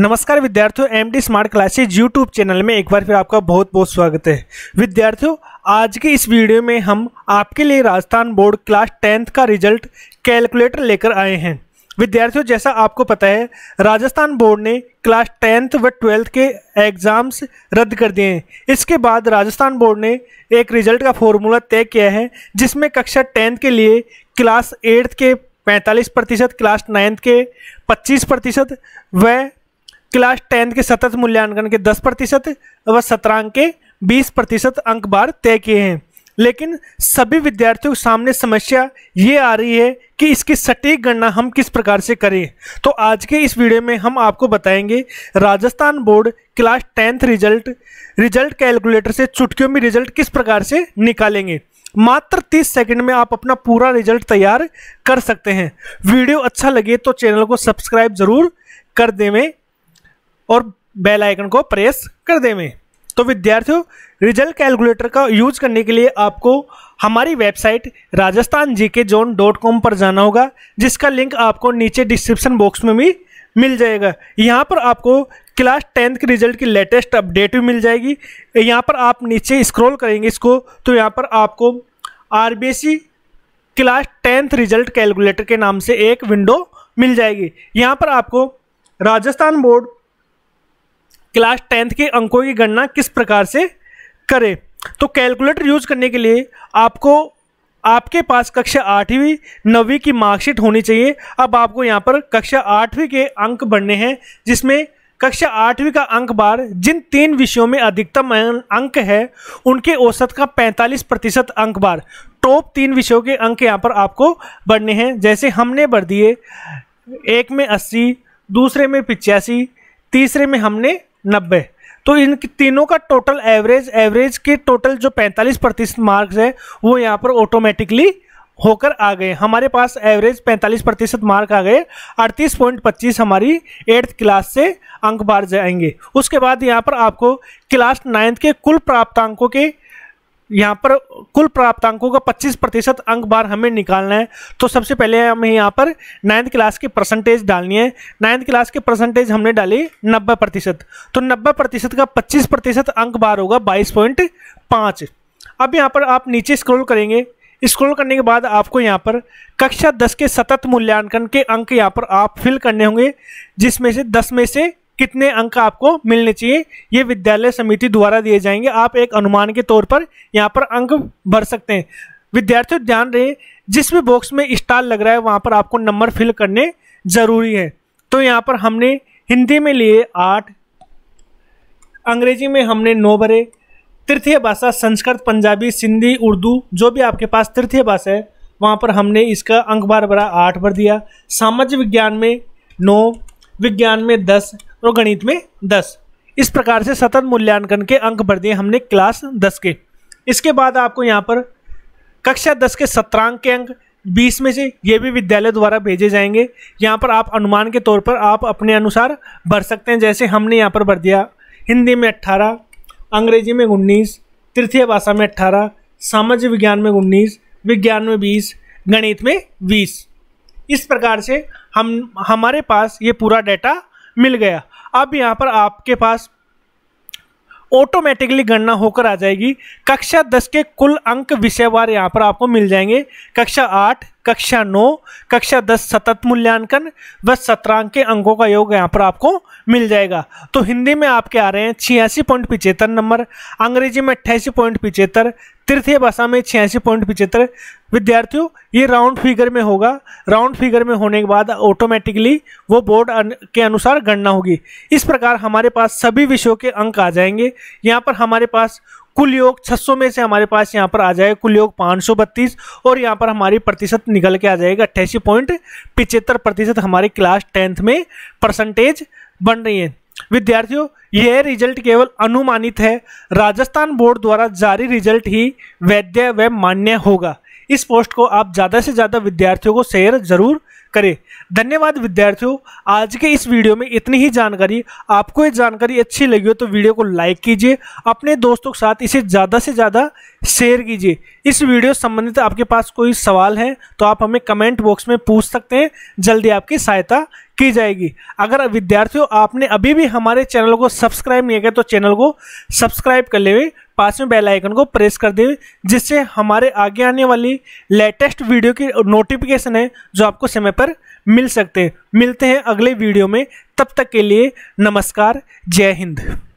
नमस्कार विद्यार्थियों M D smart classes YouTube channel में एक बार फिर आपका बहुत बहुत स्वागत है विद्यार्थियों आज के इस वीडियो में हम आपके लिए राजस्थान बोर्ड क्लास टेंथ का रिजल्ट कैलकुलेटर लेकर आए हैं विद्यार्थियों जैसा आपको पता है राजस्थान बोर्ड ने क्लास टेंथ व ट्वेल्थ के एग्ज़ाम्स रद्द कर दिए हैं इसके बाद राजस्थान बोर्ड ने एक रिजल्ट का फॉर्मूला तय किया है जिसमें कक्षा टेंथ के लिए क्लास एट्थ के पैंतालीस प्रतिशत क्लास नाइन्थ के पच्चीस प्रतिशत व क्लास टेंथ के सतत मूल्यांकन के दस प्रतिशत व सत्रांक के बीस प्रतिशत अंक बार तय किए हैं लेकिन सभी विद्यार्थियों के सामने समस्या ये आ रही है कि इसकी सटीक गणना हम किस प्रकार से करें तो आज के इस वीडियो में हम आपको बताएंगे Rajasthan board class tenth result result calculator से चुटकियों में रिजल्ट किस प्रकार से निकालेंगे मात्र 30 सेकंड में आप अपना पूरा रिजल्ट तैयार कर सकते हैं वीडियो अच्छा लगे तो चैनल को सब्सक्राइब जरूर कर देवें और बेल आइकन को प्रेस कर देवें तो विद्यार्थियों रिजल्ट कैलकुलेटर का यूज करने के लिए आपको हमारी वेबसाइट राजस्थान जी के जोन डॉट कॉम पर जाना होगा जिसका लिंक आपको नीचे डिस्क्रिप्शन बॉक्स में भी मिल जाएगा यहाँ पर आपको क्लास टेंथ के रिजल्ट की लेटेस्ट अपडेट भी मिल जाएगी यहाँ पर आप नीचे स्क्रॉल करेंगे इसको तो यहाँ पर आपको R class tenth result calculator के नाम से एक विंडो मिल जाएगी यहाँ पर आपको राजस्थान बोर्ड क्लास टेंथ के अंकों की गणना किस प्रकार से करें तो कैलकुलेटर यूज करने के लिए आपको आपके पास कक्षा आठवीं नवीं की मार्कशीट होनी चाहिए अब आपको यहाँ पर कक्षा आठवीं के अंक बढ़ने हैं जिसमें कक्षा आठवीं का अंक बार जिन तीन विषयों में अधिकतम अं, अंक है उनके औसत का 45 प्रतिशत अंक बार टॉप तीन विषयों के अंक यहाँ पर आपको बढ़ने हैं जैसे हमने बढ़ दिए एक में अस्सी दूसरे में पिचासी तीसरे में हमने नब्बे तो इन तीनों का टोटल एवरेज एवरेज के टोटल जो 45 प्रतिशत मार्क्स है वो यहाँ पर ऑटोमेटिकली होकर आ गए हमारे पास एवरेज 45 प्रतिशत मार्क आ गए 38.25 हमारी एट्थ क्लास से अंक बाहर जाएंगे उसके बाद यहाँ पर आपको क्लास नाइन्थ के कुल प्राप्तांकों के यहाँ पर कुल प्राप्त अंकों का 25 प्रतिशत अंक बार हमें निकालना है तो सबसे पहले हमें यहाँ पर नाइन्थ क्लास की परसेंटेज डालनी है नाइन्थ क्लास की परसेंटेज हमने डाली 90 प्रतिशत तो 90 प्रतिशत का 25 प्रतिशत अंक बार होगा 22.5 अब यहाँ पर आप नीचे स्क्रॉल करेंगे स्क्रॉल करने के बाद आपको यहाँ पर कक्षा दस के सतत मूल्यांकन के अंक यहाँ पर आप फिल करने होंगे जिसमें से दस में से कितने अंक आपको मिलने चाहिए ये विद्यालय समिति द्वारा दिए जाएंगे आप एक अनुमान के तौर पर यहाँ पर अंक भर सकते हैं विद्यार्थियों ध्यान रहे जिस भी बॉक्स में स्टार लग रहा है वहाँ पर आपको नंबर फिल करने ज़रूरी है तो यहाँ पर हमने हिंदी में लिए आठ अंग्रेजी में हमने नौ भरे तृतीय भाषा संस्कृत पंजाबी सिंधी उर्दू जो भी आपके पास तृतीय भाषा है वहाँ पर हमने इसका अंक बार भरा आठ भर दिया सामाजिक विज्ञान में नौ विज्ञान में दस और तो गणित में दस इस प्रकार से सतत मूल्यांकन के अंक भर दिए हमने क्लास दस के इसके बाद आपको यहाँ पर कक्षा दस के सत्रांक के अंक बीस में से ये भी विद्यालय द्वारा भेजे जाएंगे यहाँ पर आप अनुमान के तौर पर आप अपने अनुसार भर सकते हैं जैसे हमने यहाँ पर भर दिया हिंदी में अट्ठारह अंग्रेजी में उन्नीस तृतीय भाषा में अट्ठारह सामाजिक विज्ञान में उन्नीस विज्ञान में बीस गणित में बीस इस प्रकार से हम हमारे पास ये पूरा डाटा मिल गया अब यहाँ पर आपके पास ऑटोमेटिकली गणना होकर आ जाएगी कक्षा दस के कुल अंक विषयवार यहाँ पर आपको मिल जाएंगे कक्षा आठ कक्षा नौ कक्षा दस सतत मूल्यांकन व सत्रांक के अंकों का योग यहाँ पर आपको मिल जाएगा तो हिंदी में आपके आ रहे हैं छियासी पॉइंट पिचहत्तर नंबर अंग्रेजी में अट्ठासी पॉइंट पिचहत्तर तृतीय भाषा में छियासी पॉइंट पिचहत्तर विद्यार्थियों ये राउंड फिगर में होगा राउंड फिगर में होने के बाद ऑटोमेटिकली वो बोर्ड के अनुसार गणना होगी इस प्रकार हमारे पास सभी विषयों के अंक आ जाएंगे यहाँ पर हमारे पास कुल योग 600 में से हमारे पास यहाँ पर आ जाएगा कुल योग पाँच और यहाँ पर हमारी प्रतिशत निकल के आ जाएगा अट्ठासी पॉइंट पिचहत्तर प्रतिशत हमारी क्लास टेंथ में परसेंटेज बन रही है विद्यार्थियों यह रिजल्ट केवल अनुमानित है राजस्थान बोर्ड द्वारा जारी रिजल्ट ही वैध व मान्य होगा इस पोस्ट को आप ज़्यादा से ज़्यादा विद्यार्थियों को शेयर ज़रूर करें धन्यवाद विद्यार्थियों आज के इस वीडियो में इतनी ही जानकारी आपको ये जानकारी अच्छी लगी हो तो वीडियो को लाइक कीजिए अपने दोस्तों के साथ इसे ज़्यादा से ज़्यादा शेयर कीजिए इस वीडियो संबंधित आपके पास कोई सवाल है तो आप हमें कमेंट बॉक्स में पूछ सकते हैं जल्दी आपकी सहायता की जाएगी अगर विद्यार्थियों आपने अभी भी हमारे चैनल को सब्सक्राइब नहीं किया तो चैनल को सब्सक्राइब कर ले पास में बेल आइकन को प्रेस कर दें जिससे हमारे आगे आने वाली लेटेस्ट वीडियो की नोटिफिकेशन है जो आपको समय पर मिल सकते हैं मिलते हैं अगले वीडियो में तब तक के लिए नमस्कार जय हिंद